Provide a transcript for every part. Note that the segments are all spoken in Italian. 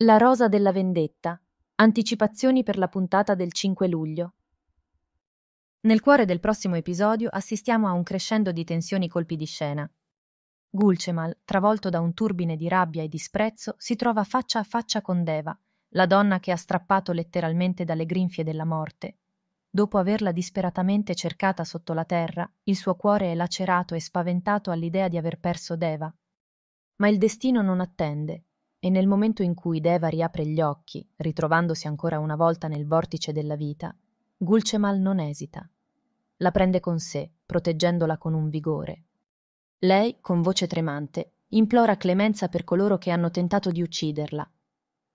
La rosa della vendetta. Anticipazioni per la puntata del 5 luglio. Nel cuore del prossimo episodio assistiamo a un crescendo di tensioni colpi di scena. Gulcemal, travolto da un turbine di rabbia e disprezzo, si trova faccia a faccia con Deva, la donna che ha strappato letteralmente dalle grinfie della morte. Dopo averla disperatamente cercata sotto la terra, il suo cuore è lacerato e spaventato all'idea di aver perso Deva. Ma il destino non attende e nel momento in cui Deva riapre gli occhi, ritrovandosi ancora una volta nel vortice della vita, Gulcemal non esita. La prende con sé, proteggendola con un vigore. Lei, con voce tremante, implora clemenza per coloro che hanno tentato di ucciderla.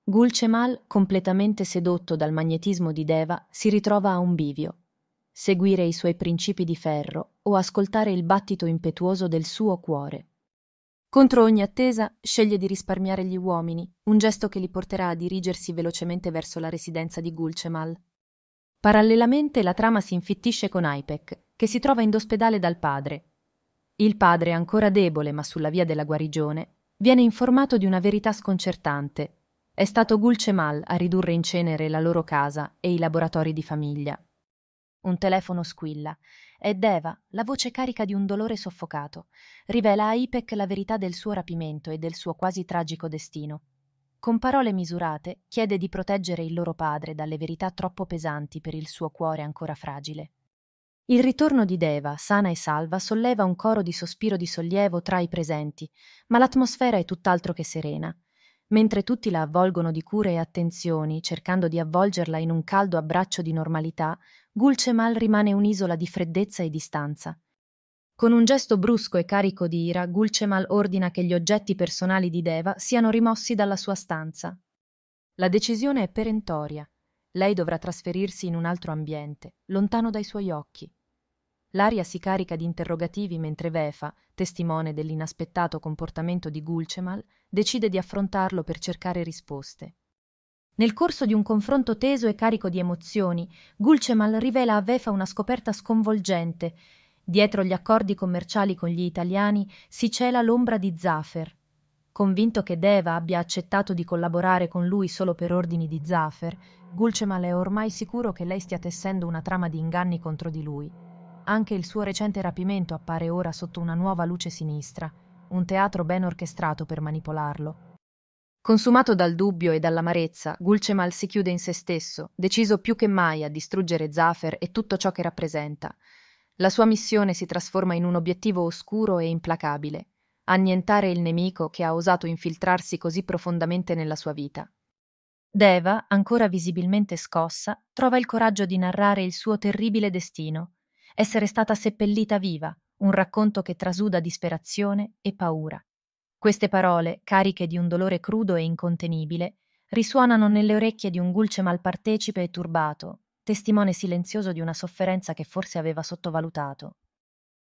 Gulcemal, completamente sedotto dal magnetismo di Deva, si ritrova a un bivio. Seguire i suoi principi di ferro o ascoltare il battito impetuoso del suo cuore. Contro ogni attesa, sceglie di risparmiare gli uomini, un gesto che li porterà a dirigersi velocemente verso la residenza di Gulcemal. Parallelamente la trama si infittisce con Aipek, che si trova in ospedale dal padre. Il padre, ancora debole ma sulla via della guarigione, viene informato di una verità sconcertante. È stato Gulcemal a ridurre in cenere la loro casa e i laboratori di famiglia. Un telefono squilla ed Eva, la voce carica di un dolore soffocato, rivela a Ipek la verità del suo rapimento e del suo quasi tragico destino. Con parole misurate chiede di proteggere il loro padre dalle verità troppo pesanti per il suo cuore ancora fragile. Il ritorno di Deva, sana e salva, solleva un coro di sospiro di sollievo tra i presenti, ma l'atmosfera è tutt'altro che serena mentre tutti la avvolgono di cure e attenzioni, cercando di avvolgerla in un caldo abbraccio di normalità, Gulcemal rimane un'isola di freddezza e distanza. Con un gesto brusco e carico di ira, Gulcemal ordina che gli oggetti personali di Deva siano rimossi dalla sua stanza. La decisione è perentoria. Lei dovrà trasferirsi in un altro ambiente, lontano dai suoi occhi. L'aria si carica di interrogativi mentre Vefa, testimone dell'inaspettato comportamento di Gulcemal, decide di affrontarlo per cercare risposte. Nel corso di un confronto teso e carico di emozioni, Gulcemal rivela a Vefa una scoperta sconvolgente. Dietro gli accordi commerciali con gli italiani si cela l'ombra di Zafer. Convinto che Deva abbia accettato di collaborare con lui solo per ordini di Zafer, Gulcemal è ormai sicuro che lei stia tessendo una trama di inganni contro di lui. Anche il suo recente rapimento appare ora sotto una nuova luce sinistra un teatro ben orchestrato per manipolarlo. Consumato dal dubbio e dall'amarezza, Gulcemal si chiude in se stesso, deciso più che mai a distruggere Zafer e tutto ciò che rappresenta. La sua missione si trasforma in un obiettivo oscuro e implacabile, annientare il nemico che ha osato infiltrarsi così profondamente nella sua vita. Deva, ancora visibilmente scossa, trova il coraggio di narrare il suo terribile destino, essere stata seppellita viva, un racconto che trasuda disperazione e paura. Queste parole, cariche di un dolore crudo e incontenibile, risuonano nelle orecchie di un Gulce malpartecipe e turbato, testimone silenzioso di una sofferenza che forse aveva sottovalutato.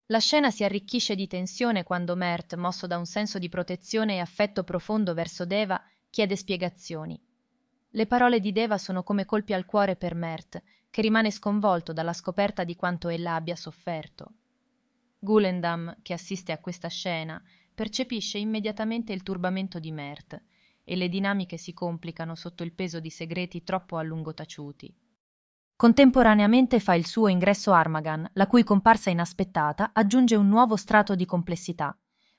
La scena si arricchisce di tensione quando Mert, mosso da un senso di protezione e affetto profondo verso Deva, chiede spiegazioni. Le parole di Deva sono come colpi al cuore per Mert, che rimane sconvolto dalla scoperta di quanto ella abbia sofferto. Gulendam, che assiste a questa scena, percepisce immediatamente il turbamento di Mert e le dinamiche si complicano sotto il peso di segreti troppo a lungo taciuti. Contemporaneamente fa il suo ingresso Armagan, la cui comparsa inaspettata aggiunge un nuovo strato di complessità.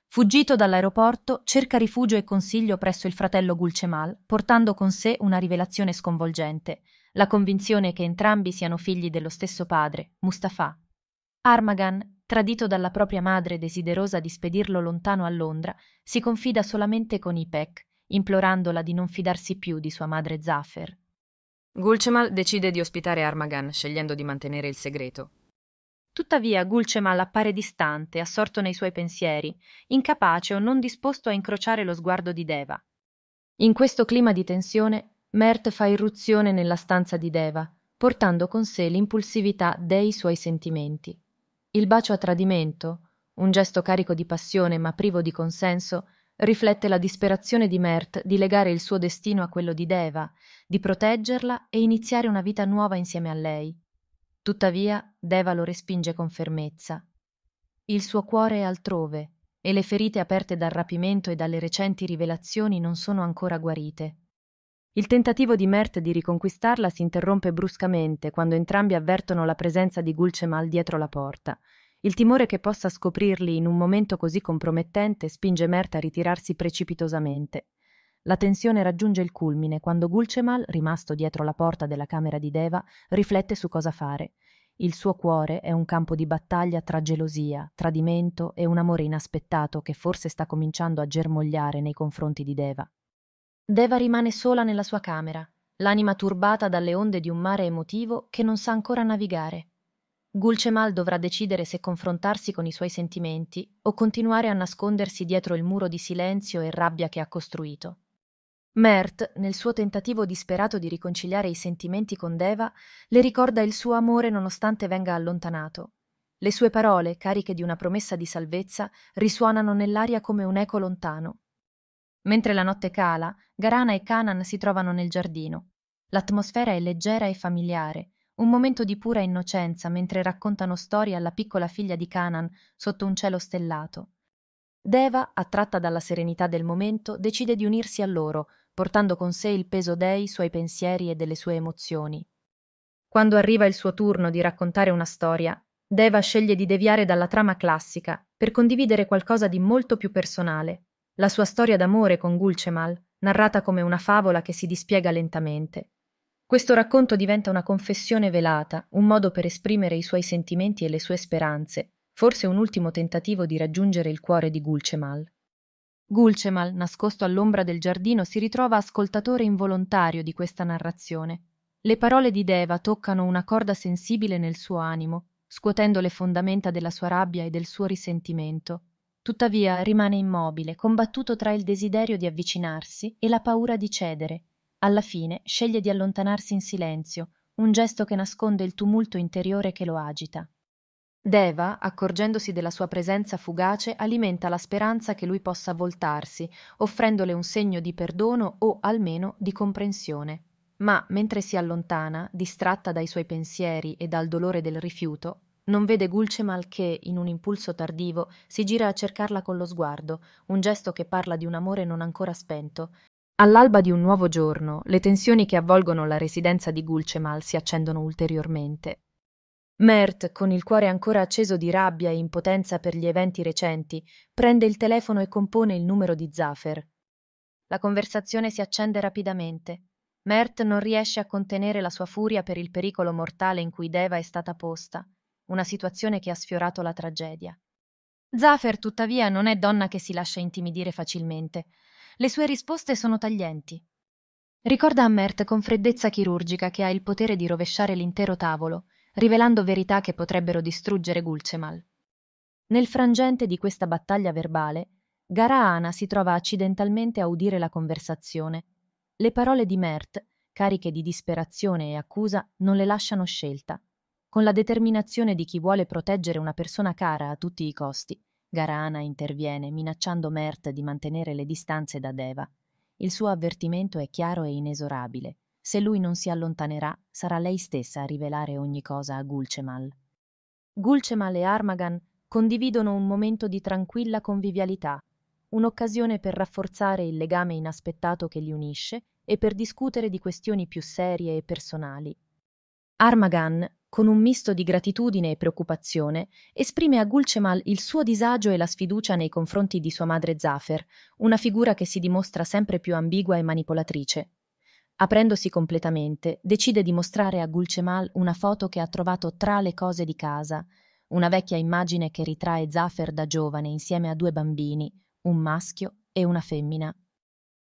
Fuggito dall'aeroporto, cerca rifugio e consiglio presso il fratello Gulcemal, portando con sé una rivelazione sconvolgente, la convinzione che entrambi siano figli dello stesso padre, Mustafa. Armagan tradito dalla propria madre desiderosa di spedirlo lontano a Londra, si confida solamente con Ipek, implorandola di non fidarsi più di sua madre Zaffer. Gulcemal decide di ospitare Armagan, scegliendo di mantenere il segreto. Tuttavia Gulcemal appare distante, assorto nei suoi pensieri, incapace o non disposto a incrociare lo sguardo di Deva. In questo clima di tensione, Mert fa irruzione nella stanza di Deva, portando con sé l'impulsività dei suoi sentimenti. Il bacio a tradimento, un gesto carico di passione ma privo di consenso, riflette la disperazione di Mert di legare il suo destino a quello di Deva, di proteggerla e iniziare una vita nuova insieme a lei. Tuttavia, Deva lo respinge con fermezza. Il suo cuore è altrove e le ferite aperte dal rapimento e dalle recenti rivelazioni non sono ancora guarite. Il tentativo di Mert di riconquistarla si interrompe bruscamente quando entrambi avvertono la presenza di Gulcemal dietro la porta. Il timore che possa scoprirli in un momento così compromettente spinge Mert a ritirarsi precipitosamente. La tensione raggiunge il culmine quando Gulcemal, rimasto dietro la porta della camera di Deva, riflette su cosa fare. Il suo cuore è un campo di battaglia tra gelosia, tradimento e un amore inaspettato che forse sta cominciando a germogliare nei confronti di Deva. Deva rimane sola nella sua camera, l'anima turbata dalle onde di un mare emotivo che non sa ancora navigare. Gulcemal dovrà decidere se confrontarsi con i suoi sentimenti o continuare a nascondersi dietro il muro di silenzio e rabbia che ha costruito. Mert, nel suo tentativo disperato di riconciliare i sentimenti con Deva, le ricorda il suo amore nonostante venga allontanato. Le sue parole, cariche di una promessa di salvezza, risuonano nell'aria come un eco lontano. Mentre la notte cala, Garana e Kanan si trovano nel giardino. L'atmosfera è leggera e familiare, un momento di pura innocenza mentre raccontano storie alla piccola figlia di Kanan sotto un cielo stellato. Deva, attratta dalla serenità del momento, decide di unirsi a loro, portando con sé il peso dei suoi pensieri e delle sue emozioni. Quando arriva il suo turno di raccontare una storia, Deva sceglie di deviare dalla trama classica per condividere qualcosa di molto più personale, la sua storia d'amore con Gulcemal, narrata come una favola che si dispiega lentamente. Questo racconto diventa una confessione velata, un modo per esprimere i suoi sentimenti e le sue speranze, forse un ultimo tentativo di raggiungere il cuore di Gulcemal. Gulcemal, nascosto all'ombra del giardino, si ritrova ascoltatore involontario di questa narrazione. Le parole di Deva toccano una corda sensibile nel suo animo, scuotendo le fondamenta della sua rabbia e del suo risentimento tuttavia rimane immobile combattuto tra il desiderio di avvicinarsi e la paura di cedere alla fine sceglie di allontanarsi in silenzio un gesto che nasconde il tumulto interiore che lo agita Deva, accorgendosi della sua presenza fugace, alimenta la speranza che lui possa voltarsi, offrendole un segno di perdono o almeno di comprensione. Ma mentre si allontana, distratta dai suoi pensieri e dal dolore del rifiuto, non vede Gulcemal che, in un impulso tardivo, si gira a cercarla con lo sguardo, un gesto che parla di un amore non ancora spento. All'alba di un nuovo giorno, le tensioni che avvolgono la residenza di Gulcemal si accendono ulteriormente. Mert, con il cuore ancora acceso di rabbia e impotenza per gli eventi recenti, prende il telefono e compone il numero di Zafer. La conversazione si accende rapidamente. Mert non riesce a contenere la sua furia per il pericolo mortale in cui Deva è stata posta una situazione che ha sfiorato la tragedia. Zafer, tuttavia, non è donna che si lascia intimidire facilmente. Le sue risposte sono taglienti. Ricorda a Mert con freddezza chirurgica che ha il potere di rovesciare l'intero tavolo, rivelando verità che potrebbero distruggere Gulcemal. Nel frangente di questa battaglia verbale, Garaana si trova accidentalmente a udire la conversazione. Le parole di Mert, cariche di disperazione e accusa, non le lasciano scelta con la determinazione di chi vuole proteggere una persona cara a tutti i costi. Garana interviene, minacciando Mert di mantenere le distanze da Deva. Il suo avvertimento è chiaro e inesorabile. Se lui non si allontanerà, sarà lei stessa a rivelare ogni cosa a Gulcemal. Gulcemal e Armagan condividono un momento di tranquilla convivialità, un'occasione per rafforzare il legame inaspettato che li unisce e per discutere di questioni più serie e personali. Armagan con un misto di gratitudine e preoccupazione, esprime a Gulcemal il suo disagio e la sfiducia nei confronti di sua madre Zafer, una figura che si dimostra sempre più ambigua e manipolatrice. Aprendosi completamente, decide di mostrare a Gulcemal una foto che ha trovato tra le cose di casa, una vecchia immagine che ritrae Zafer da giovane insieme a due bambini, un maschio e una femmina.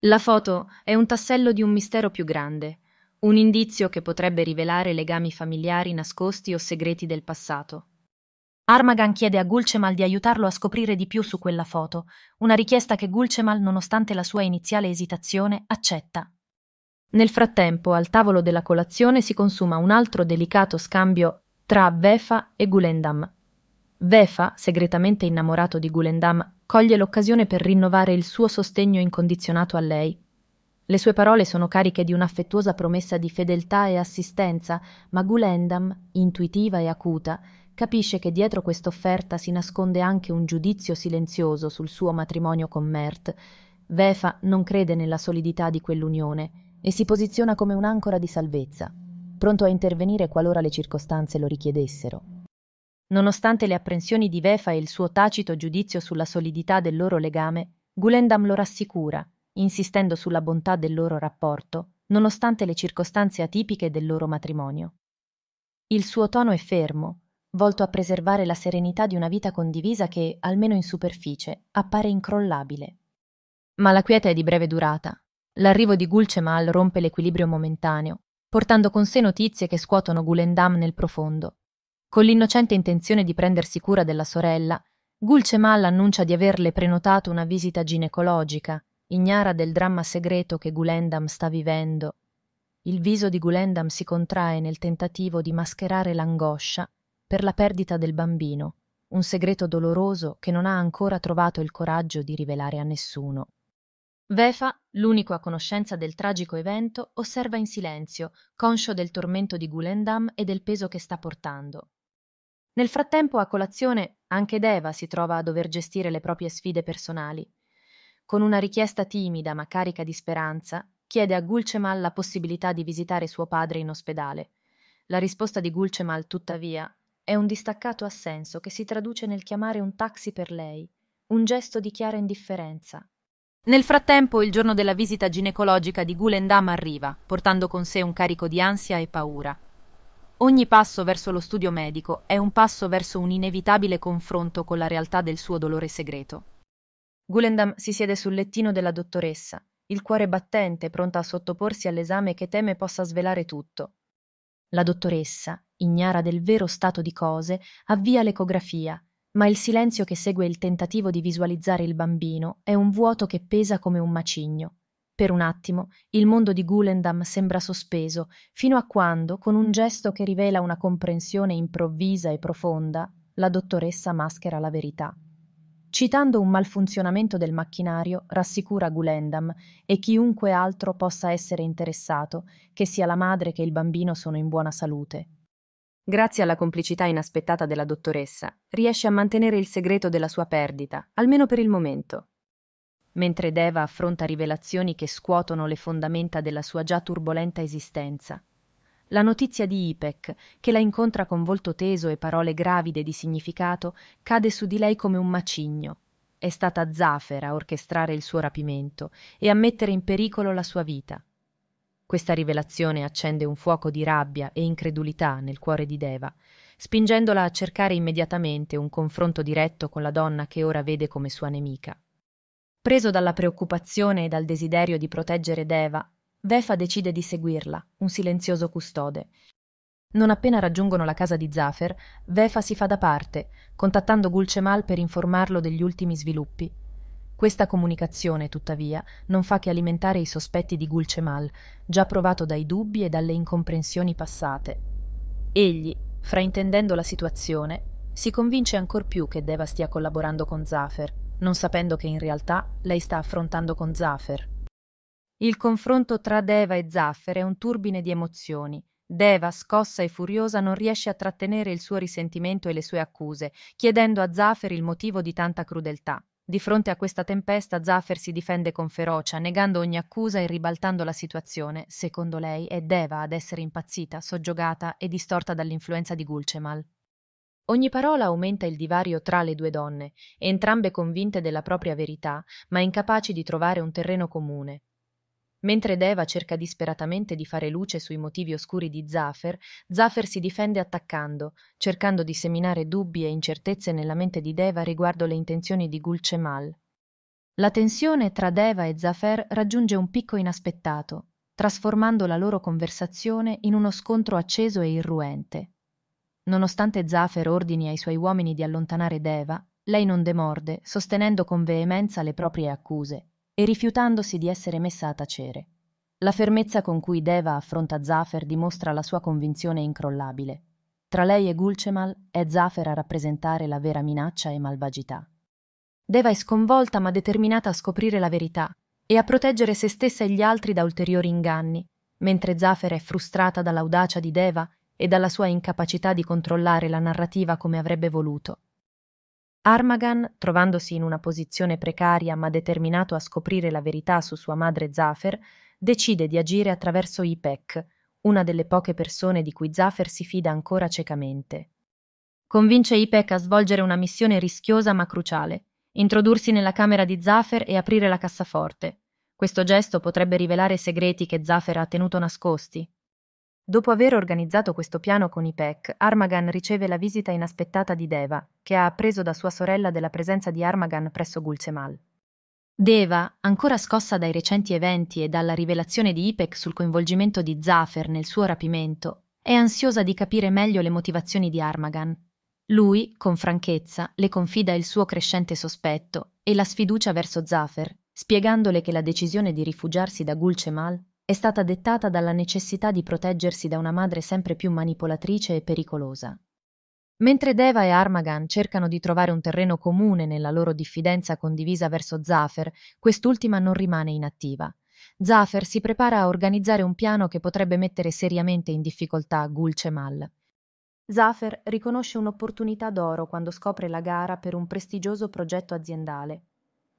La foto è un tassello di un mistero più grande, un indizio che potrebbe rivelare legami familiari nascosti o segreti del passato. Armagan chiede a Gulcemal di aiutarlo a scoprire di più su quella foto, una richiesta che Gulcemal, nonostante la sua iniziale esitazione, accetta. Nel frattempo, al tavolo della colazione si consuma un altro delicato scambio tra Vefa e Gulendam. Vefa, segretamente innamorato di Gulendam, coglie l'occasione per rinnovare il suo sostegno incondizionato a lei, le sue parole sono cariche di un'affettuosa promessa di fedeltà e assistenza, ma Gulendam, intuitiva e acuta, capisce che dietro quest'offerta si nasconde anche un giudizio silenzioso sul suo matrimonio con Mert. Vefa non crede nella solidità di quell'unione e si posiziona come un'ancora di salvezza, pronto a intervenire qualora le circostanze lo richiedessero. Nonostante le apprensioni di Vefa e il suo tacito giudizio sulla solidità del loro legame, Gulendam lo rassicura insistendo sulla bontà del loro rapporto, nonostante le circostanze atipiche del loro matrimonio. Il suo tono è fermo, volto a preservare la serenità di una vita condivisa che, almeno in superficie, appare incrollabile. Ma la quiete è di breve durata. L'arrivo di Gulcemal rompe l'equilibrio momentaneo, portando con sé notizie che scuotono Gulendam nel profondo. Con l'innocente intenzione di prendersi cura della sorella, Gulcemal annuncia di averle prenotato una visita ginecologica, Ignara del dramma segreto che Gulendam sta vivendo, il viso di Gulendam si contrae nel tentativo di mascherare l'angoscia per la perdita del bambino, un segreto doloroso che non ha ancora trovato il coraggio di rivelare a nessuno. Vefa, l'unico a conoscenza del tragico evento, osserva in silenzio, conscio del tormento di Gulendam e del peso che sta portando. Nel frattempo, a colazione, anche Deva si trova a dover gestire le proprie sfide personali con una richiesta timida ma carica di speranza, chiede a Gulcemal la possibilità di visitare suo padre in ospedale. La risposta di Gulcemal, tuttavia, è un distaccato assenso che si traduce nel chiamare un taxi per lei, un gesto di chiara indifferenza. Nel frattempo, il giorno della visita ginecologica di Gulendam arriva, portando con sé un carico di ansia e paura. Ogni passo verso lo studio medico è un passo verso un inevitabile confronto con la realtà del suo dolore segreto. Gulendam si siede sul lettino della dottoressa, il cuore battente, pronta a sottoporsi all'esame che teme possa svelare tutto. La dottoressa, ignara del vero stato di cose, avvia l'ecografia, ma il silenzio che segue il tentativo di visualizzare il bambino è un vuoto che pesa come un macigno. Per un attimo il mondo di Gulendam sembra sospeso, fino a quando, con un gesto che rivela una comprensione improvvisa e profonda, la dottoressa maschera la verità citando un malfunzionamento del macchinario, rassicura Gulendam e chiunque altro possa essere interessato, che sia la madre che il bambino sono in buona salute. Grazie alla complicità inaspettata della dottoressa, riesce a mantenere il segreto della sua perdita, almeno per il momento. Mentre Deva affronta rivelazioni che scuotono le fondamenta della sua già turbolenta esistenza, la notizia di ipek che la incontra con volto teso e parole gravide di significato cade su di lei come un macigno è stata zafera a orchestrare il suo rapimento e a mettere in pericolo la sua vita questa rivelazione accende un fuoco di rabbia e incredulità nel cuore di deva spingendola a cercare immediatamente un confronto diretto con la donna che ora vede come sua nemica preso dalla preoccupazione e dal desiderio di proteggere deva Vefa decide di seguirla, un silenzioso custode. Non appena raggiungono la casa di Zafer, Vefa si fa da parte, contattando Gulcemal per informarlo degli ultimi sviluppi. Questa comunicazione, tuttavia, non fa che alimentare i sospetti di Gulcemal, già provato dai dubbi e dalle incomprensioni passate. Egli, fraintendendo la situazione, si convince ancor più che Deva stia collaborando con Zafer, non sapendo che in realtà lei sta affrontando con Zafer il confronto tra Deva e Zaffer è un turbine di emozioni. Deva, scossa e furiosa, non riesce a trattenere il suo risentimento e le sue accuse, chiedendo a Zaffer il motivo di tanta crudeltà. Di fronte a questa tempesta, Zaffer si difende con ferocia, negando ogni accusa e ribaltando la situazione. Secondo lei, è Deva ad essere impazzita, soggiogata e distorta dall'influenza di Gulcemal. Ogni parola aumenta il divario tra le due donne, entrambe convinte della propria verità, ma incapaci di trovare un terreno comune. Mentre Deva cerca disperatamente di fare luce sui motivi oscuri di Zafer, Zafer si difende attaccando, cercando di seminare dubbi e incertezze nella mente di Deva riguardo le intenzioni di Gulcemal. La tensione tra Deva e Zafer raggiunge un picco inaspettato, trasformando la loro conversazione in uno scontro acceso e irruente. Nonostante Zafer ordini ai suoi uomini di allontanare Deva, lei non demorde, sostenendo con veemenza le proprie accuse e rifiutandosi di essere messa a tacere. La fermezza con cui Deva affronta Zaffer dimostra la sua convinzione incrollabile. Tra lei e Gulcemal è Zaffer a rappresentare la vera minaccia e malvagità. Deva è sconvolta ma determinata a scoprire la verità e a proteggere se stessa e gli altri da ulteriori inganni, mentre Zaffer è frustrata dall'audacia di Deva e dalla sua incapacità di controllare la narrativa come avrebbe voluto. Armagan, trovandosi in una posizione precaria ma determinato a scoprire la verità su sua madre Zaffer, decide di agire attraverso Ipek, una delle poche persone di cui Zaffer si fida ancora ciecamente. Convince Ipek a svolgere una missione rischiosa ma cruciale, introdursi nella camera di Zaffer e aprire la cassaforte. Questo gesto potrebbe rivelare segreti che Zaffer ha tenuto nascosti, Dopo aver organizzato questo piano con i Peck, Armagan riceve la visita inaspettata di Deva, che ha appreso da sua sorella della presenza di Armagan presso Gulcemal. Deva, ancora scossa dai recenti eventi e dalla rivelazione di Ipek sul coinvolgimento di Zaffer nel suo rapimento, è ansiosa di capire meglio le motivazioni di Armagan. Lui, con franchezza, le confida il suo crescente sospetto e la sfiducia verso Zaffer, spiegandole che la decisione di rifugiarsi da Gulcemal è stata dettata dalla necessità di proteggersi da una madre sempre più manipolatrice e pericolosa. Mentre Deva e Armagan cercano di trovare un terreno comune nella loro diffidenza condivisa verso Zaffer, quest'ultima non rimane inattiva. Zaffer si prepara a organizzare un piano che potrebbe mettere seriamente in difficoltà Gulcemal. Zaffer riconosce un'opportunità d'oro quando scopre la gara per un prestigioso progetto aziendale.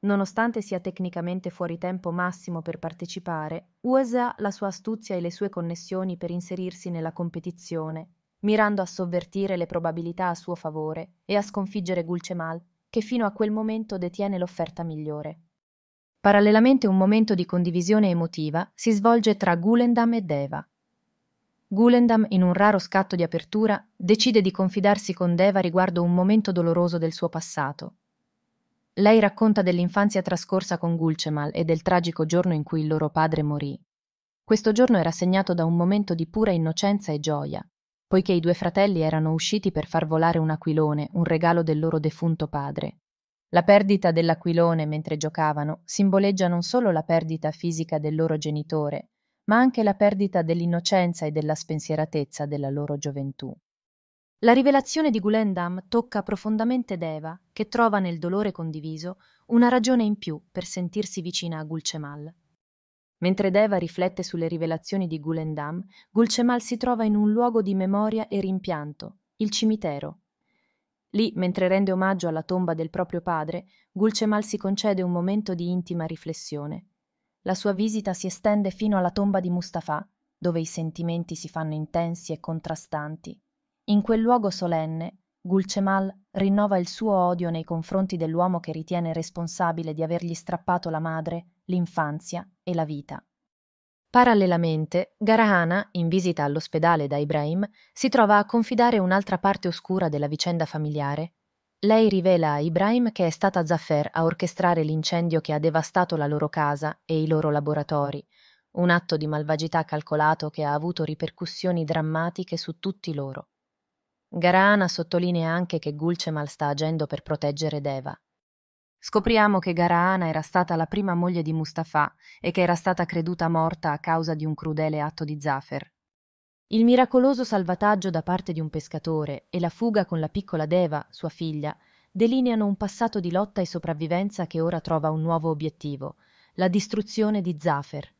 Nonostante sia tecnicamente fuori tempo massimo per partecipare, usa la sua astuzia e le sue connessioni per inserirsi nella competizione, mirando a sovvertire le probabilità a suo favore e a sconfiggere Gulcemal, che fino a quel momento detiene l'offerta migliore. Parallelamente un momento di condivisione emotiva si svolge tra Gulendam e Deva. Gulendam, in un raro scatto di apertura, decide di confidarsi con Deva riguardo un momento doloroso del suo passato, lei racconta dell'infanzia trascorsa con Gulcemal e del tragico giorno in cui il loro padre morì. Questo giorno era segnato da un momento di pura innocenza e gioia, poiché i due fratelli erano usciti per far volare un aquilone, un regalo del loro defunto padre. La perdita dell'aquilone mentre giocavano simboleggia non solo la perdita fisica del loro genitore, ma anche la perdita dell'innocenza e della spensieratezza della loro gioventù. La rivelazione di Gulendam tocca profondamente Deva, che trova nel dolore condiviso una ragione in più per sentirsi vicina a Gulcemal. Mentre Deva riflette sulle rivelazioni di Gulendam, Gulcemal si trova in un luogo di memoria e rimpianto, il cimitero, Lì, mentre rende omaggio alla tomba del proprio padre, Gulcemal si concede un momento di intima riflessione. La sua visita si estende fino alla tomba di Mustafa, dove i sentimenti si fanno intensi e contrastanti. In quel luogo solenne, Gulcemal rinnova il suo odio nei confronti dell'uomo che ritiene responsabile di avergli strappato la madre, l'infanzia e la vita. Parallelamente, Garahana, in visita all'ospedale da Ibrahim, si trova a confidare un'altra parte oscura della vicenda familiare. Lei rivela a Ibrahim che è stata Zaffer a orchestrare l'incendio che ha devastato la loro casa e i loro laboratori, un atto di malvagità calcolato che ha avuto ripercussioni drammatiche su tutti loro. Garana sottolinea anche che Gulcemal sta agendo per proteggere Deva. Scopriamo che Garana era stata la prima moglie di Mustafa e che era stata creduta morta a causa di un crudele atto di Zafer. Il miracoloso salvataggio da parte di un pescatore e la fuga con la piccola Deva, sua figlia, delineano un passato di lotta e sopravvivenza che ora trova un nuovo obiettivo, la distruzione di Zafer,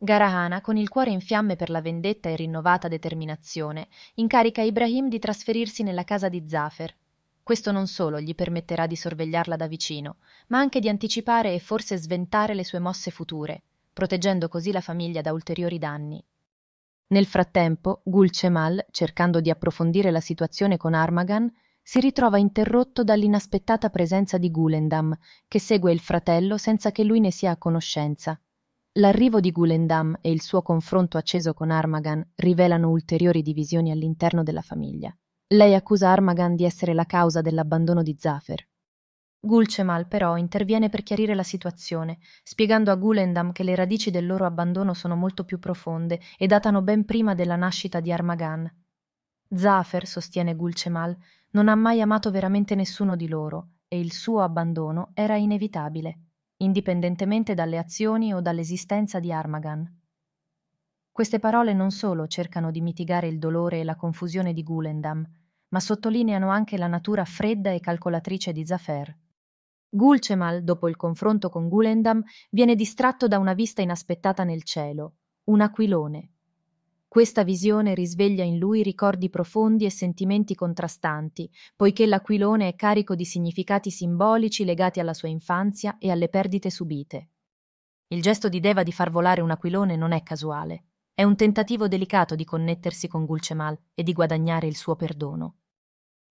Garahana, con il cuore in fiamme per la vendetta e rinnovata determinazione, incarica Ibrahim di trasferirsi nella casa di Zafer. Questo non solo gli permetterà di sorvegliarla da vicino, ma anche di anticipare e forse sventare le sue mosse future, proteggendo così la famiglia da ulteriori danni. Nel frattempo, Gulcemal, cercando di approfondire la situazione con Armagan, si ritrova interrotto dall'inaspettata presenza di Gulendam, che segue il fratello senza che lui ne sia a conoscenza. L'arrivo di Gulendam e il suo confronto acceso con Armagan rivelano ulteriori divisioni all'interno della famiglia. Lei accusa Armagan di essere la causa dell'abbandono di Zafir. Gulcemal però interviene per chiarire la situazione, spiegando a Gulendam che le radici del loro abbandono sono molto più profonde e datano ben prima della nascita di Armagan. Zafir, sostiene Gulcemal, non ha mai amato veramente nessuno di loro e il suo abbandono era inevitabile indipendentemente dalle azioni o dall'esistenza di Armagan. Queste parole non solo cercano di mitigare il dolore e la confusione di Gulendam, ma sottolineano anche la natura fredda e calcolatrice di Zafer. Gulcemal, dopo il confronto con Gulendam, viene distratto da una vista inaspettata nel cielo, un aquilone, questa visione risveglia in lui ricordi profondi e sentimenti contrastanti, poiché l'aquilone è carico di significati simbolici legati alla sua infanzia e alle perdite subite. Il gesto di Deva di far volare un aquilone non è casuale. È un tentativo delicato di connettersi con Gulcemal e di guadagnare il suo perdono.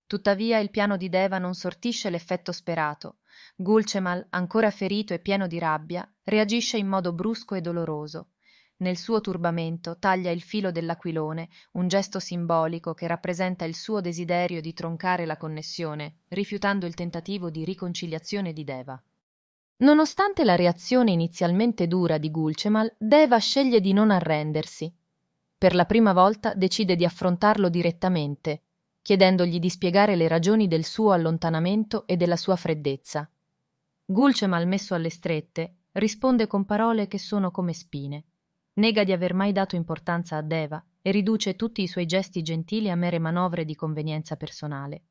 Tuttavia il piano di Deva non sortisce l'effetto sperato. Gulcemal, ancora ferito e pieno di rabbia, reagisce in modo brusco e doloroso, nel suo turbamento taglia il filo dell'aquilone, un gesto simbolico che rappresenta il suo desiderio di troncare la connessione, rifiutando il tentativo di riconciliazione di Deva. Nonostante la reazione inizialmente dura di Gulcemal, Deva sceglie di non arrendersi. Per la prima volta decide di affrontarlo direttamente, chiedendogli di spiegare le ragioni del suo allontanamento e della sua freddezza. Gulcemal, messo alle strette, risponde con parole che sono come spine. Nega di aver mai dato importanza a Deva e riduce tutti i suoi gesti gentili a mere manovre di convenienza personale.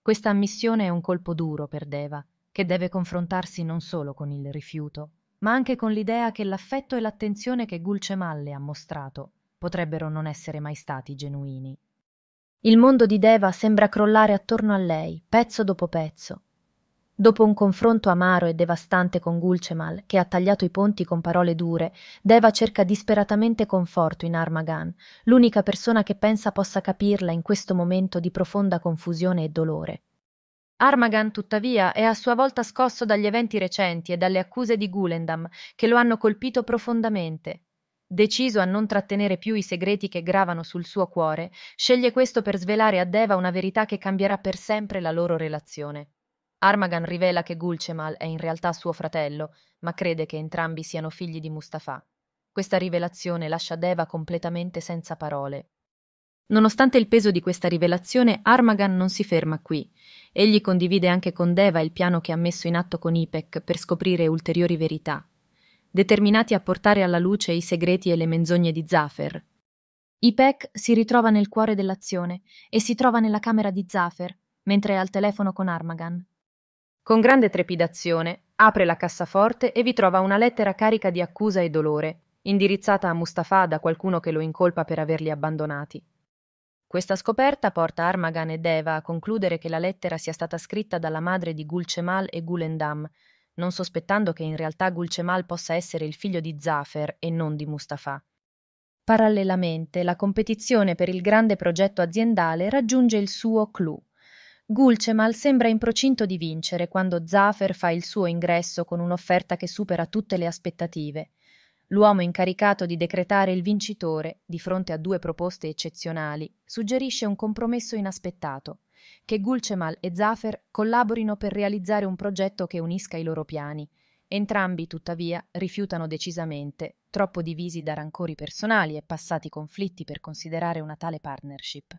Questa ammissione è un colpo duro per Deva, che deve confrontarsi non solo con il rifiuto, ma anche con l'idea che l'affetto e l'attenzione che Gulcemalle ha mostrato potrebbero non essere mai stati genuini. Il mondo di Deva sembra crollare attorno a lei, pezzo dopo pezzo, Dopo un confronto amaro e devastante con Gulcemal, che ha tagliato i ponti con parole dure, Deva cerca disperatamente conforto in Armagan, l'unica persona che pensa possa capirla in questo momento di profonda confusione e dolore. Armagan, tuttavia, è a sua volta scosso dagli eventi recenti e dalle accuse di Gulendam, che lo hanno colpito profondamente. Deciso a non trattenere più i segreti che gravano sul suo cuore, sceglie questo per svelare a Deva una verità che cambierà per sempre la loro relazione. Armagan rivela che Gulcemal è in realtà suo fratello, ma crede che entrambi siano figli di Mustafa. Questa rivelazione lascia Deva completamente senza parole. Nonostante il peso di questa rivelazione, Armagan non si ferma qui. Egli condivide anche con Deva il piano che ha messo in atto con Ipek per scoprire ulteriori verità, determinati a portare alla luce i segreti e le menzogne di Zaffer. Ipek si ritrova nel cuore dell'azione e si trova nella camera di Zaffer, mentre è al telefono con Armagan. Con grande trepidazione apre la cassaforte e vi trova una lettera carica di accusa e dolore, indirizzata a Mustafà da qualcuno che lo incolpa per averli abbandonati. Questa scoperta porta Armagan ed Eva a concludere che la lettera sia stata scritta dalla madre di Gulcemal e Gulendam, non sospettando che in realtà Gulcemal possa essere il figlio di Zafer e non di Mustafà. Parallelamente, la competizione per il grande progetto aziendale raggiunge il suo clou. Gulcemal sembra in procinto di vincere quando Zafer fa il suo ingresso con un'offerta che supera tutte le aspettative. L'uomo incaricato di decretare il vincitore, di fronte a due proposte eccezionali, suggerisce un compromesso inaspettato, che Gulcemal e Zafer collaborino per realizzare un progetto che unisca i loro piani. Entrambi, tuttavia, rifiutano decisamente, troppo divisi da rancori personali e passati conflitti per considerare una tale partnership.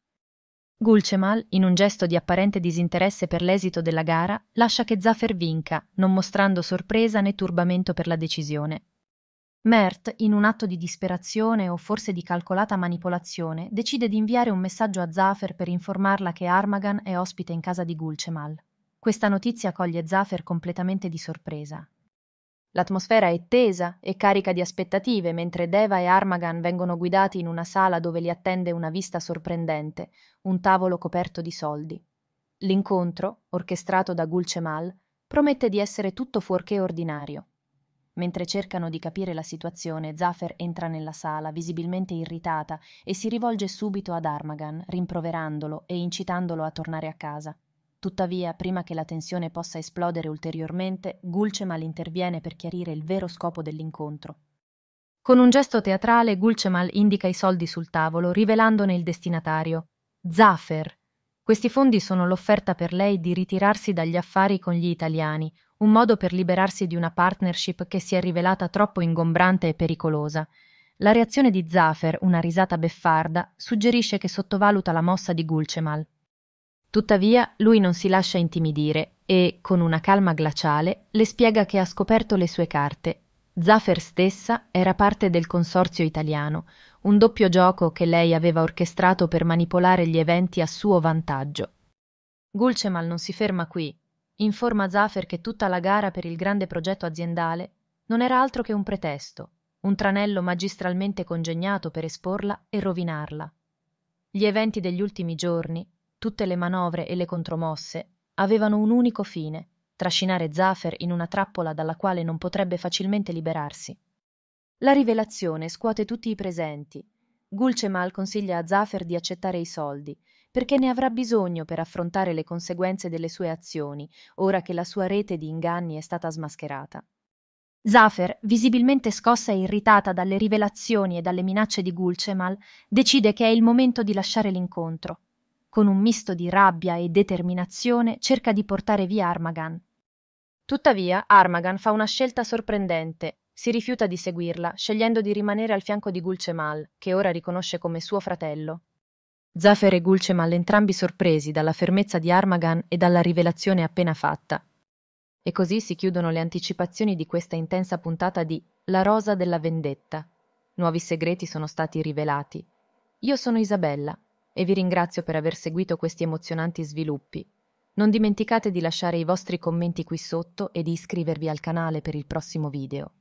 Gulcemal, in un gesto di apparente disinteresse per l'esito della gara, lascia che Zafer vinca, non mostrando sorpresa né turbamento per la decisione. Mert, in un atto di disperazione o forse di calcolata manipolazione, decide di inviare un messaggio a Zafer per informarla che Armagan è ospite in casa di Gulcemal. Questa notizia coglie Zafer completamente di sorpresa. L'atmosfera è tesa e carica di aspettative mentre Deva e Armagan vengono guidati in una sala dove li attende una vista sorprendente, un tavolo coperto di soldi. L'incontro, orchestrato da Gulcemal, promette di essere tutto fuorché ordinario. Mentre cercano di capire la situazione, Zaffer entra nella sala, visibilmente irritata, e si rivolge subito ad Armagan, rimproverandolo e incitandolo a tornare a casa. Tuttavia, prima che la tensione possa esplodere ulteriormente, Gulcemal interviene per chiarire il vero scopo dell'incontro. Con un gesto teatrale, Gulcemal indica i soldi sul tavolo, rivelandone il destinatario. Zafer. Questi fondi sono l'offerta per lei di ritirarsi dagli affari con gli italiani, un modo per liberarsi di una partnership che si è rivelata troppo ingombrante e pericolosa. La reazione di Zafer, una risata beffarda, suggerisce che sottovaluta la mossa di Gulcemal. Tuttavia lui non si lascia intimidire e, con una calma glaciale, le spiega che ha scoperto le sue carte. Zaffer stessa era parte del consorzio italiano, un doppio gioco che lei aveva orchestrato per manipolare gli eventi a suo vantaggio. Gulcemal non si ferma qui. Informa Zaffer che tutta la gara per il grande progetto aziendale non era altro che un pretesto, un tranello magistralmente congegnato per esporla e rovinarla. Gli eventi degli ultimi giorni tutte le manovre e le contromosse avevano un unico fine trascinare Zafer in una trappola dalla quale non potrebbe facilmente liberarsi. La rivelazione scuote tutti i presenti. Gulcemal consiglia a Zafer di accettare i soldi, perché ne avrà bisogno per affrontare le conseguenze delle sue azioni, ora che la sua rete di inganni è stata smascherata. Zafer, visibilmente scossa e irritata dalle rivelazioni e dalle minacce di Gulcemal, decide che è il momento di lasciare l'incontro con un misto di rabbia e determinazione, cerca di portare via Armagan. Tuttavia, Armagan fa una scelta sorprendente. Si rifiuta di seguirla, scegliendo di rimanere al fianco di Gulcemal, che ora riconosce come suo fratello. Zafer e Gulcemal entrambi sorpresi dalla fermezza di Armagan e dalla rivelazione appena fatta. E così si chiudono le anticipazioni di questa intensa puntata di La rosa della vendetta. Nuovi segreti sono stati rivelati. Io sono Isabella e vi ringrazio per aver seguito questi emozionanti sviluppi. Non dimenticate di lasciare i vostri commenti qui sotto e di iscrivervi al canale per il prossimo video.